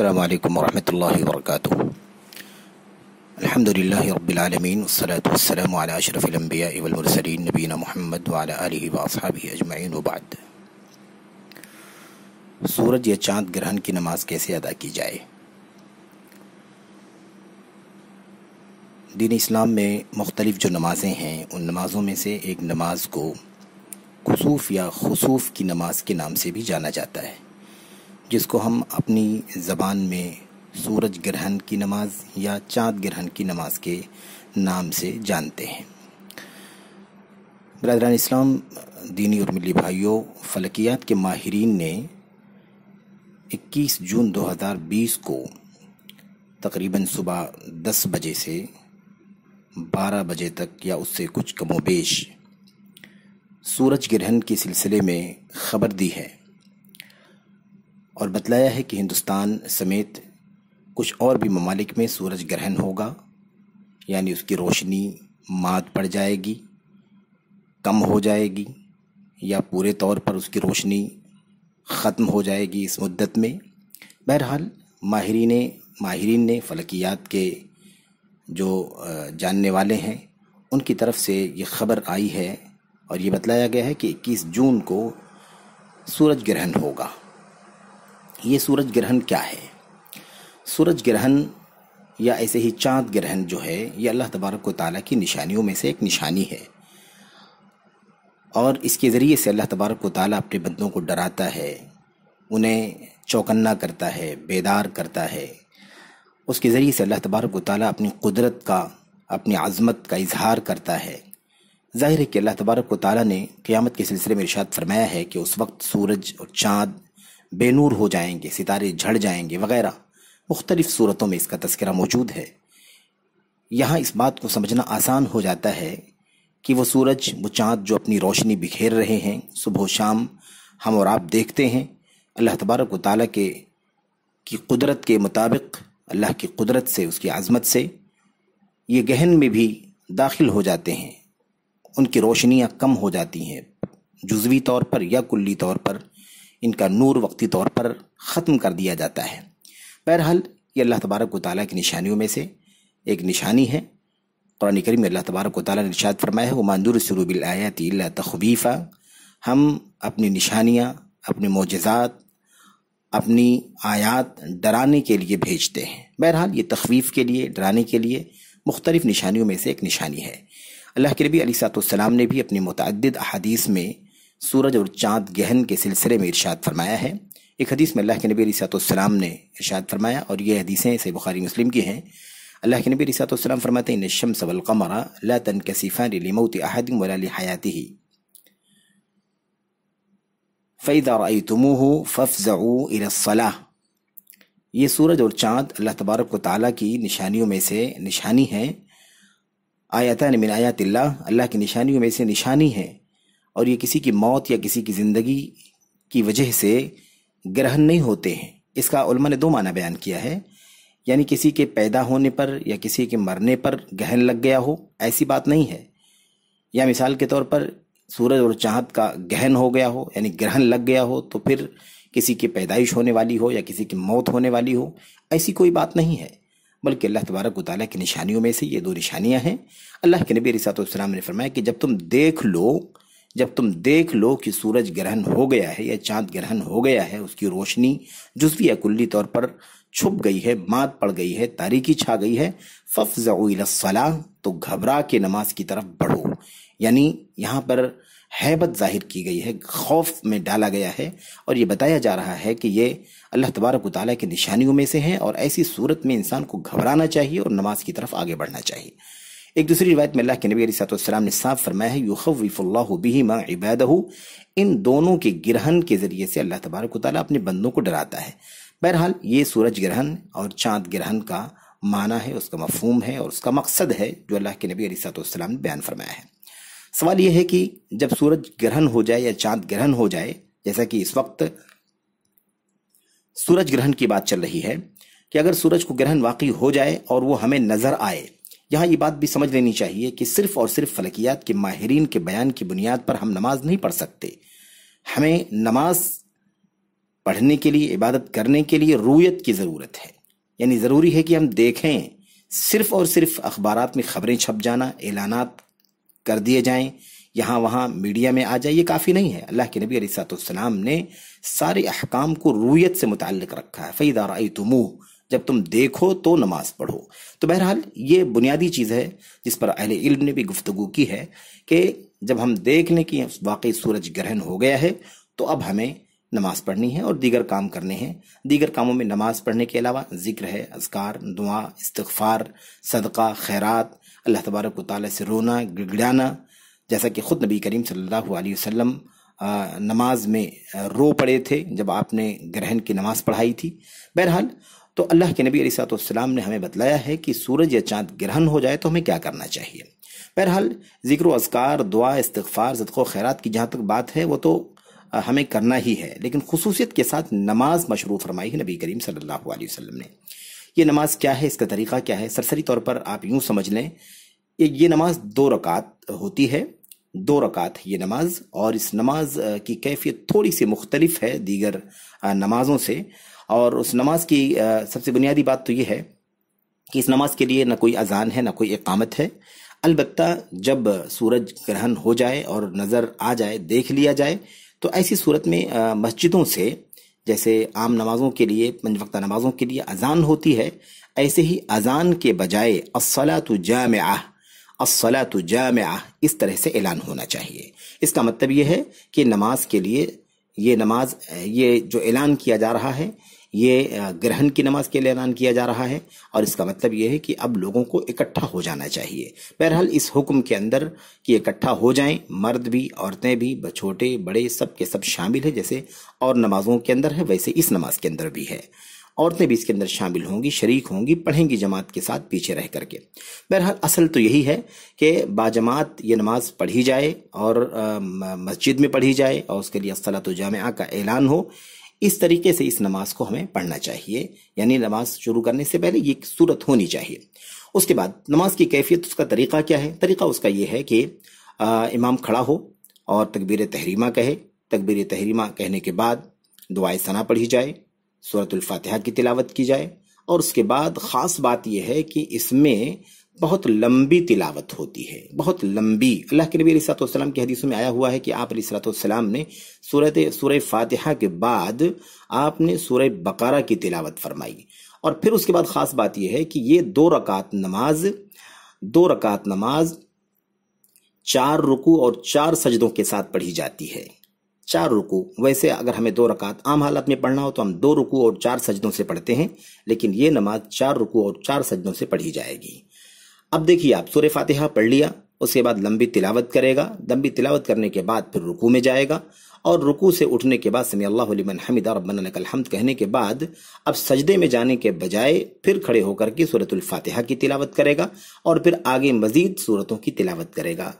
अल्लाम वरहमल वर्क अलहमदिल्ला रबालमीन वसलाम अशरफ़िलम्बिया इवलमरसरीन नबीना महमद वाल वसाब अजमैन वबाद सूरज या चाँद ग्रहण की नमाज़ कैसे अदा की जाए दीन इस्लाम में मुख्तलिफ़ जो नमाज़ें हैं उन नमाज़ों में से एक नमाज को खसूफ या खसूफ की नमाज के नाम से भी जाना जाता है जिसको हम अपनी ज़बान में सूरज ग्रहण की नमाज या चाँद ग्रहण की नमाज के नाम से जानते हैं बरदरान इस्लाम दीनी और मिली भाइयों फलकियात के माहरीन ने 21 जून 2020 को तकरीबन सुबह 10 बजे से 12 बजे तक या उससे कुछ कमोबेश सूरज ग्रहण के सिलसिले में खबर दी है और बतलाया है कि हिंदुस्तान समेत कुछ और भी ममालिक में सूरज ग्रहण होगा यानी उसकी रोशनी मात पड़ जाएगी कम हो जाएगी या पूरे तौर पर उसकी रोशनी ख़त्म हो जाएगी इस मुद्दत में बहरहाल माहरीन माहरीन ने फलकियात के जो जानने वाले हैं उनकी तरफ से ये खबर आई है और ये बतलाया गया है कि 21 जून को सूरज ग्रहण होगा ये सूरज ग्रहण क्या है सूरज ग्रहण या ऐसे ही चांद ग्रहण जो है ये अल्लाह तबारक ताली की निशानियों में से एक निशानी है और इसके ज़रिए से अल्लाह तबारक ताली अपने बंदों को डराता है उन्हें चौकन्ना करता है बेदार करता है उसके ज़रिए से अल्लाह तबारक ताली अपनी कुदरत का अपनी आज़मत का इजहार करता है ज़ाहिर है कि अल्लाह तबारक ताली ने क़्यामत के सिलसिले में इर्शाद फरमाया है कि उस वक्त सूरज और चाँद बेनूर हो जाएंगे सितारे झड़ जाएंगे वगैरह मुख्तलिफ़ सूरतों में इसका तस्करा मौजूद है यहाँ इस बात को समझना आसान हो जाता है कि वो सूरज वो चाँद जो अपनी रोशनी बिखेर रहे हैं सुबह शाम हम और आप देखते हैं अल्लाह तबारक ताली के की कुदरत के मुताबिक अल्लाह की कुदरत से उसकी आज़मत से ये गहन में भी दाखिल हो जाते हैं उनकी रोशनियाँ कम हो जाती हैं जुजवी तौर पर या कुल्ली तौर पर इनका नूर वक्ती तौर पर ख़त्म कर दिया जाता है बहरहाल ये अल्लाह तबारक वाली की निशानियों में से एक निशानी है कुरान करीम अल्लाह तबारक वाली ने निशात फरमाया है वो सरूबिल आयात तखबीफ़ा हम अपनी निशानियाँ अपने मोजात अपनी आयात डराने के लिए भेजते हैं बहरहाल ये तखवीफ़ के लिए डराने के लिए मुख्तलिफ़ निशानियों में से एक निशानी है अल्लाह के नबी अली सलाम ने भी अपनी मतदद अहादीस में सूरज और चांद गहन के सिलसिले में इरशाद फरमाया है एक हदीस में अल्लाह के नबी सलाम ने इरशाद फरमाया और ये हदीसें से बुखारी मुस्लिम की हैं अल्लाह के नबी सलाम फरमाते हैं नशम सबल कमरा ला तन रिली मऊत अहदम वाली हयाती ही फ़ैदा आई तुमूह फ़फ़ज़ऊ ये सूरज और चाँद अल्लाह तबारक ताली की निशानियों में से निशानी है आयता नमिन आयात अल्लाह की निशानियों में से निशानी है और ये किसी की मौत या किसी की ज़िंदगी की वजह से ग्रहण नहीं होते हैं इसका उलमा ने दो माना बयान किया है यानी किसी के पैदा होने पर या किसी के मरने पर गहन लग गया हो ऐसी बात नहीं है या मिसाल के तौर पर सूरज और चाँद का गहन हो गया हो यानी ग्रहण लग गया हो तो फिर किसी की पैदाइश होने वाली हो या किसी की मौत होने वाली हो ऐसी कोई बात नहीं है बल्कि अल्लाह तबारक वाली की निशानियों में से ये दो निशानियाँ हैं अल्लाह के नबी रिसात ने फरमाया कि जब तुम देख लो जब तुम देख लो कि सूरज ग्रहण हो गया है या चांद ग्रहण हो गया है उसकी रोशनी जुजवी या कुल्ली तौर पर छुप गई है मात पड़ गई है तारीकी छा गई है फफ जला तो घबरा के नमाज की तरफ बढ़ो यानी यहाँ पर हैबत जाहिर की गई है खौफ में डाला गया है और ये बताया जा रहा है कि ये अल्लाह तबारक ताल की निशानियों में से हैं और ऐसी सूरत में इंसान को घबराना चाहिए और नमाज की तरफ आगे बढ़ना चाहिए एक दूसरी रिवायत में अल्लाह के नबी सलाम ने साफ फरमाया है यूखवीफ़ल्ला बिही माँ इबाद इन दोनों के ग्रहण के ज़रिए से अल्लाह तबारक ताली अपने बंदों को डराता है बहरहाल ये सूरज ग्रहण और चाँद ग्रहण का माना है उसका मफहूम है और उसका मकसद है जो अल्लाह के नबी सलाम ने बयान फरमाया है सवाल यह है कि जब सूरज ग्रहण हो जाए या चाँद ग्रहण हो जाए जैसा कि इस वक्त सूरज ग्रहण की बात चल रही है कि अगर सूरज को ग्रहण वाकई हो जाए और वो हमें नज़र आए यहाँ ये बात भी समझ लेनी चाहिए कि सिर्फ और सिर्फ फलकियात के माहरीन के बयान की बुनियाद पर हम नमाज नहीं पढ़ सकते हमें नमाज पढ़ने के लिए इबादत करने के लिए रूयत की ज़रूरत है यानी ज़रूरी है कि हम देखें सिर्फ और सिर्फ अखबार में खबरें छप जाना ऐलाना कर दिए जाएं यहाँ वहाँ मीडिया में आ जाए ये काफ़ी नहीं है अल्लाह के नबी सलाम ने सारे अहकाम को रूयत से मुतल रखा है आई तुमूह जब तुम देखो तो नमाज पढ़ो तो बहरहाल ये बुनियादी चीज़ है जिस पर अहल इल्म ने भी गुफ्तु की है कि जब हम देख लें कि वाकई सूरज ग्रहण हो गया है तो अब हमें नमाज पढ़नी है और दीगर काम करने हैं दीगर कामों में नमाज पढ़ने के अलावा जिक्र है असकार दुआ इस्तफ़ार सदका खैरात अल्लाह तबारक ताली से रोना गिड़गड़ाना जैसा कि ख़ुद नबी करीम सल्लल्लाहु अलैहि वसल्लम नमाज में रो पड़े थे जब आपने ग्रहण की नमाज पढ़ाई थी बहरहाल तो अल्लाह के नबी अलीसातम ने हमें बतलाया है कि सूरज या चांद ग्रहण हो जाए तो हमें क्या करना चाहिए बहरहाल जिक्र अजकार दुआ इस्तफ़ार जदको खैरत की जहाँ तक बात है वो तो हमें करना ही है लेकिन खसूसियत के साथ नमाज मशरू फरमाई है नबी करीम सल्लल्लाहु अलैहि वसल्लम ने यह नमाज क्या है इसका तरीक़ा क्या है सरसरी तौर पर आप यूँ समझ लें ये नमाज दो रकात होती है दो रकात ये नमाज और इस नमाज की कैफियत थोड़ी सी मुख्तलिफ है दीगर नमाजों से और उस नमाज की सबसे बुनियादी बात तो ये है कि इस नमाज के लिए ना कोई अजान है ना कोई इकामत है अलबत् जब सूरज ग्रहण हो जाए और नज़र आ जाए देख लिया जाए तो ऐसी सूरत में मस्जिदों से जैसे आम नमाज़ों के लिए पंज वक्ता नमाज़ों के लिए अजान होती है ऐसे ही अजान के बजाय असला तो जाम आह असला तो जाम आह इस तरह से ऐलान होना चाहिए इसका मतलब यह है कि नमाज के लिए ये नमाज ये जो ऐलान किया जा रहा है ये ग्रहण की नमाज के लिए ऐलान किया जा रहा है और इसका मतलब ये है कि अब लोगों को इकट्ठा हो जाना चाहिए बहरहाल इस हुक्म के अंदर कि इकट्ठा हो जाएं मर्द भी औरतें भी छोटे बड़े सब के सब शामिल है जैसे और नमाजों के अंदर है वैसे इस नमाज के अंदर भी है औरतें भी इसके अंदर शामिल होंगी शरीक होंगी पढ़ेंगी जमात के साथ पीछे रह करके बहरहाल असल तो यही है कि बाजमात ये नमाज पढ़ी जाए और मस्जिद में पढ़ी जाए और उसके लिए असलात जामिया का ऐलान हो इस तरीके से इस नमाज को हमें पढ़ना चाहिए यानी नमाज शुरू करने से पहले ये सूरत होनी चाहिए उसके बाद नमाज की कैफियत उसका तरीका क्या है तरीका उसका यह है कि इमाम खड़ा हो और तकबीर तहरीमा कहे तकबीर तहरीमा कहने के बाद दुआए सना पढ़ी जाए सूरतुल्फातहा की तिलावत की जाए और उसके बाद ख़ास बात यह है कि इसमें बहुत लंबी तिलावत होती है बहुत लंबी अल्लाह के नबी अलीसलाम की हदीसों में आया हुआ है कि आप अलीसलाम ने सूरत सूर फातिहा के बाद आपने सूर बकारा की तिलावत फरमाई और फिर उसके बाद ख़ास बात यह है कि ये दो रकात नमाज दो रकात नमाज चार रुकू और चार सजदों के साथ पढ़ी जाती है चार रुकू वैसे अगर हमें दो रकात आम हालत में पढ़ना हो तो हम दो रुकू और चार सजदों से पढ़ते हैं लेकिन ये नमाज चार रुकू और चार सजदों से पढ़ी जाएगी अब देखिए आप सूर्य फातिहा पढ़ लिया उसके बाद लंबी तिलावत करेगा लंबी तिलावत करने के बाद फिर रुकू में जाएगा और रुकू से उठने के बाद समी अल्लाह और हमद कहने के बाद अब सजदे में जाने के बजाय फिर खड़े होकर के सूरतुल फातिहा की तिलावत करेगा और फिर आगे मजीद सूरतों की तिलावत करेगा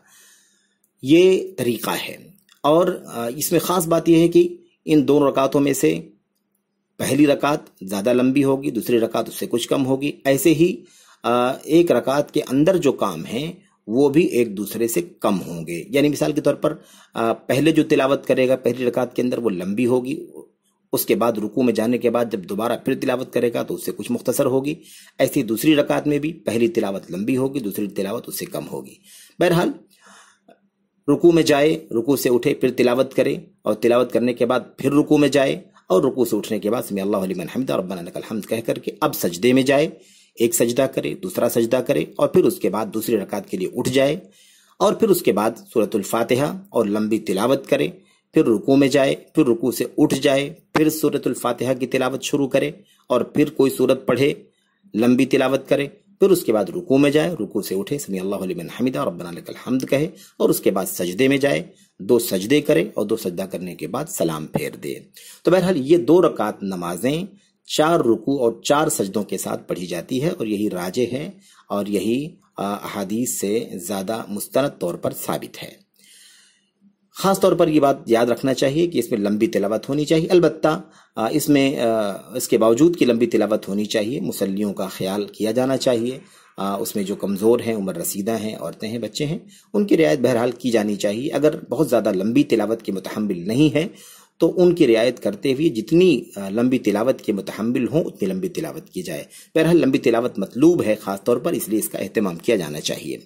ये तरीका है और इसमें ख़ास बात यह है कि इन दोनों रकातों में से पहली रकात ज़्यादा लंबी होगी दूसरी रकात उससे कुछ कम होगी ऐसे ही एक रकात के अंदर जो काम है वो भी एक दूसरे से कम होंगे यानी मिसाल के तौर पर पहले जो तिलावत करेगा पहली रकात के अंदर वो लंबी होगी उसके बाद रुकू में जाने के बाद जब दोबारा फिर तिलावत करेगा तो उससे कुछ मुख्तसर होगी ऐसी दूसरी रकात में भी पहली तिलावत लंबी होगी दूसरी तिलावत उससे कम होगी बहरहाल रुकू में जाए रुकू से उठे फिर तिलावत करे और तिलावत करने के बाद फिर रुकू में जाए और रुकू से उठने के बाद समी अल्लाह हमद और रब्बाना हमद कह करके अब सजदे में जाए एक सजदा करे दूसरा सजदा करे और फिर उसके बाद दूसरी रकात के लिए उठ जाए और फिर उसके बाद सूरतुल फातिहा और लंबी तिलावत करे फिर रुकू में जाए फिर रुकू से उठ जाए फिर सूरतुल फातिहा की तिलावत शुरू करे और फिर कोई सूरत पढ़े लंबी तिलावत करे फिर उसके बाद रुकू में जाए रुकू से उठे सनी अल्लाह हमिदा रब्बनाकल हमद कहे और उसके बाद सजदे में जाए दो सजदे करे और दो सजदा करने के बाद सलाम फेर दे तो बहरहाल ये दो रकात नमाजें चार रुकू और चार सजदों के साथ पढ़ी जाती है और यही राजे हैं और यही अहादीस से ज़्यादा मुस्तरद तौर पर साबित है ख़ास तौर पर यह बात याद रखना चाहिए कि इसमें लंबी तिलावत होनी चाहिए अलबत्ता इसमें इसके बावजूद की लंबी तिलावत होनी चाहिए मुसलियों का ख्याल किया जाना चाहिए उसमें जो कमज़ोर हैं उम्र रसीदा हैं औरतें हैं बच्चे हैं उनकी रियायत बहरहाल की जानी चाहिए अगर बहुत ज़्यादा लंबी तिलावत के मुतहमल नहीं है तो उनकी रियायत करते हुए जितनी लंबी तिलावत के मुतहमल हों उतनी लंबी तिलावत की जाए बहरहाल लंबी तिलावत मतलूब है ख़ासतौर पर इसलिए इसका अहतमाम किया जाना चाहिए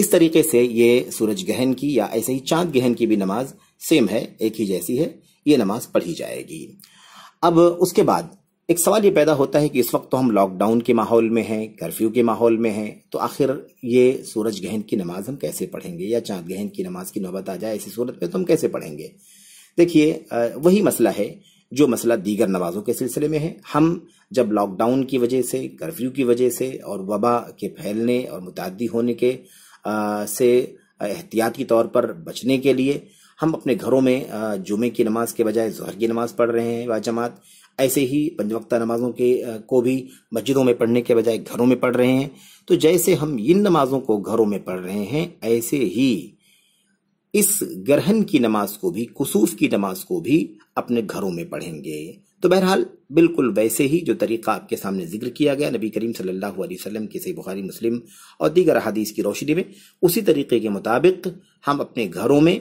इस तरीके से ये सूरज गहन की या ऐसे ही चांद गहन की भी नमाज सेम है एक ही जैसी है ये नमाज पढ़ी जाएगी अब उसके बाद एक सवाल ये पैदा होता है कि इस वक्त तो हम लॉकडाउन के माहौल में हैं कर्फ्यू के माहौल में हैं तो आखिर ये सूरज गहन की नमाज हम कैसे पढ़ेंगे या चांद गहन की नमाज की नौबत आ जाए ऐसी सूरत में तो हम कैसे पढ़ेंगे देखिए वही मसला है जो मसला दीगर नमाजों के सिलसिले में है हम जब लॉकडाउन की वजह से कर्फ्यू की वजह से और वबा के फैलने और मुतदी होने के आ, से एहतियात के तौर पर बचने के लिए हम अपने घरों में जुमे की नमाज के बजाय जहर की नमाज पढ़ रहे हैं व जमात ऐसे ही पंजवक्ता नमाजों के को भी मस्जिदों में पढ़ने के बजाय घरों में पढ़ रहे हैं तो जैसे हम इन नमाजों को घरों में पढ़ रहे हैं ऐसे ही इस ग्रहण की नमाज को भी कुसूफ की नमाज को भी अपने घरों में पढ़ेंगे तो बहरहाल बिल्कुल वैसे ही जो तरीका आपके सामने जिक्र किया गया नबी करीम सल्लल्लाहु अलैहि वसल्लम के सही बुखारी मुस्लिम और दीगर हदीस की रोशनी में उसी तरीके के मुताबिक हम अपने घरों में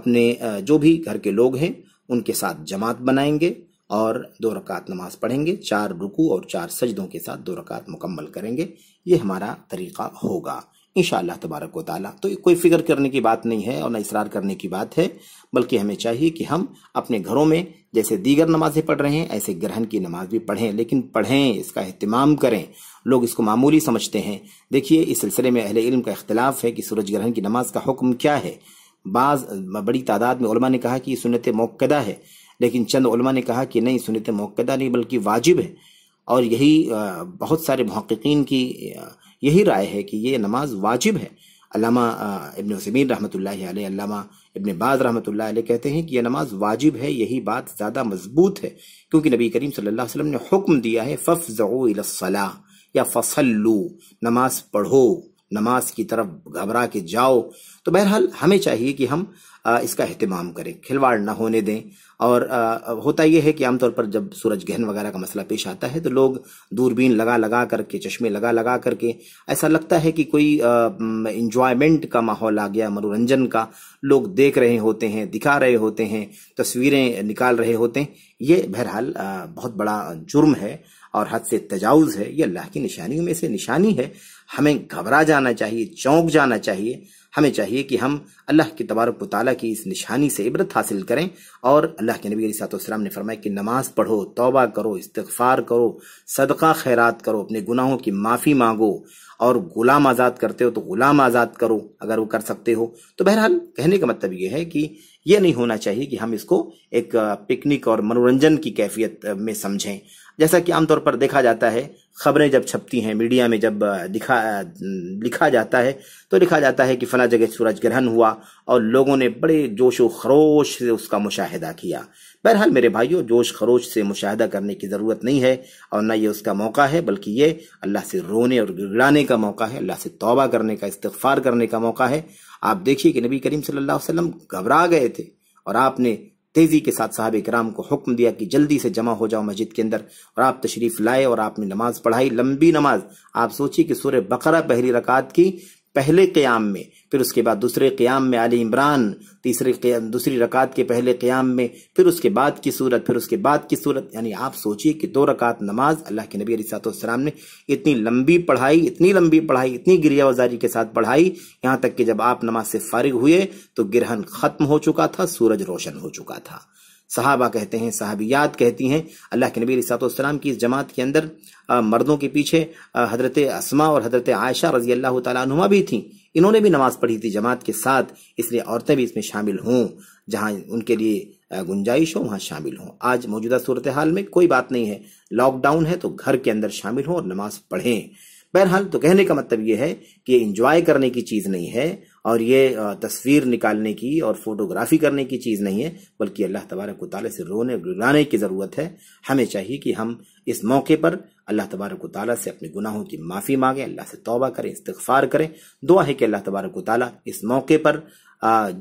अपने जो भी घर के लोग हैं उनके साथ जमात बनाएंगे और दो रकात नमाज पढ़ेंगे चार रुकू और चार सजदों के साथ दो रकात मुकम्मल करेंगे ये हमारा तरीका होगा इन तबारक व ताला तो कोई फिक्र करने की बात नहीं है और ना इसरार करने की बात है बल्कि हमें चाहिए कि हम अपने घरों में जैसे दीगर नमाजें पढ़ रहे हैं ऐसे ग्रहण की नमाज भी पढ़ें लेकिन पढ़ें इसका अहतमाम करें लोग इसको मामूली समझते हैं देखिए इस सिलसिले में अहले इल्म का इख्तलाफ है कि सूरज ग्रहण की नमाज का हुक्म क्या है बाज बड़ी तादाद में ने कहा कि सुनत मौकदा है लेकिन चंद ने कहा कि नहीं सुनत मौकदा नहीं बल्कि वाजिब है और यही बहुत सारे महक्कीन की यही राय है कि ये नमाज वाजिब है अलामा इबन रहमत रहमतुल्लाह इबन बाज़ रहमतुल्लाह कहते हैं कि यह नमाज वाजिब है यही बात ज़्यादा मजबूत है क्योंकि नबी करीम सल्लल्लाहु अलैहि वसल्लम ने हुक्म दिया है फ़फ़ या फसल्लू नमाज पढ़ो नमाज की तरफ घबरा के जाओ तो बहरहाल हमें चाहिए कि हम इसका अहतमाम करें खिलवाड़ ना होने दें और आ, होता यह है कि आमतौर पर जब सूरज गहन वगैरह का मसला पेश आता है तो लोग दूरबीन लगा लगा करके चश्मे लगा लगा करके ऐसा लगता है कि कोई इंजॉयमेंट का माहौल आ गया मनोरंजन का लोग देख रहे होते हैं दिखा रहे होते हैं तस्वीरें निकाल रहे होते हैं ये बहरहाल बहुत बड़ा जुर्म है और हद से तजावज है ये अल्लाह की निशानियों में से निशानी है हमें घबरा जाना चाहिए चौंक जाना चाहिए हमें चाहिए कि हम अल्लाह के तबारक ताली की इस निशानी से इबरत हासिल करें और अल्लाह के नबी सातोसराम ने फरमाया कि नमाज पढ़ो तौबा करो इस्तफ़ार करो सदका खैरात करो अपने गुनाहों की माफ़ी मांगो और गुलाम आज़ाद करते हो तो गुलाम आज़ाद करो अगर वो कर सकते हो तो बहरहाल कहने का मतलब ये है कि ये नहीं होना चाहिए कि हम इसको एक पिकनिक और मनोरंजन की कैफियत में समझें जैसा कि आमतौर पर देखा जाता है खबरें जब छपती हैं मीडिया में जब दिखा लिखा जाता है तो लिखा जाता है कि फला जगह सूरज ग्रहण हुआ और लोगों ने बड़े जोश व खरोश से उसका मुशाहिदा किया बहरहाल मेरे भाइयों जोश खरोश से मुशाहिदा करने की ज़रूरत नहीं है और न ये उसका मौका है बल्कि ये अल्लाह से रोने और गिड़ाने का मौका है अल्लाह से तोबा करने का इस्तफ़ार करने का मौका है आप देखिए कि नबी करीम सल्लल्लाहु अलैहि वसल्लम घबरा गए थे और आपने तेज़ी के साथ साहब कराम को हुक्म दिया कि जल्दी से जमा हो जाओ मस्जिद के अंदर और आप तशरीफ़ लाए और आपने नमाज पढ़ाई लंबी नमाज आप सोचिए कि सूर्य बकरा पहली रकात की पहले क़याम में फिर उसके बाद दूसरे क्याम में आल इमरान तीसरे दूसरी रकात के पहले क्याम में फिर उसके बाद की सूरत फिर उसके बाद की सूरत यानी आप सोचिए कि दो रकात नमाज अल्लाह के नबी अलीसलाम ने इतनी लंबी पढ़ाई इतनी लंबी पढ़ाई इतनी गिरियावजारी के साथ पढ़ाई यहाँ तक कि जब आप नमाज से फारिग हुए तो ग्रहण ख़त्म हो चुका था सूरज रोशन हो चुका था सहाबा कहते हैं साहबियात कहती हैं अल्लाह के नबी सातोसलाम की इस जमात के अंदर मर्दों के पीछे हज़रत असमा और हज़रत आयशा रजी अल्लाह तुमा भी थी इन्होंने भी नमाज़ पढ़ी थी जमात के साथ इसलिए औरतें भी इसमें शामिल हों जहाँ उनके लिए गुंजाइश हो वहाँ शामिल हों आज मौजूदा सूरत हाल में कोई बात नहीं है लॉकडाउन है तो घर के अंदर शामिल हों और नमाज़ पढ़ें बहरहाल तो कहने का मतलब ये है कि ये इंजॉय करने की चीज़ नहीं है और ये तस्वीर निकालने की और फोटोग्राफी करने की चीज़ नहीं है बल्कि अल्लाह तबारक ताली से रोने रुलाने की ज़रूरत है हमें चाहिए कि हम इस मौके पर अल्लाह तबारक ताली से अपने गुनाहों की माफ़ी मांगें अल्लाह से तौबा करें इस्तफ़ार करें दुआ है कि अल्लाह तबारक ताली इस मौके पर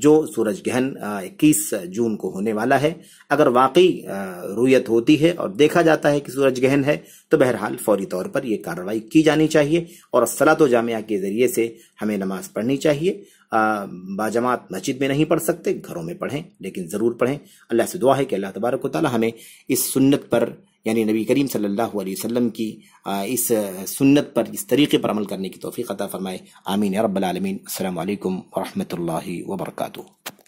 जो सूरज गहन इक्कीस जून को होने वाला है अगर वाकई रुयत होती है और देखा जाता है कि सूरज गहन है तो बहरहाल फौरी तौर पर यह कार्रवाई की जानी चाहिए और सलात जामिया के ज़रिए से हमें नमाज़ पढ़नी चाहिए बाजमात मस्जिद में नहीं पढ़ सकते घरों में पढ़ें लेकिन ज़रूर पढ़ें अल्लाह से दुआ है कि अल्लाह तबारक ताली हमें इस सुन्नत पर यानी नबी करीम सल्लल्लाहु अलैहि वसल्लम की इस सुन्नत पर इस तरीके पर अमल करने की तोफ़ी अता फ़रमाए आमीन रबालमीन अल्लाम वरहमल वर्का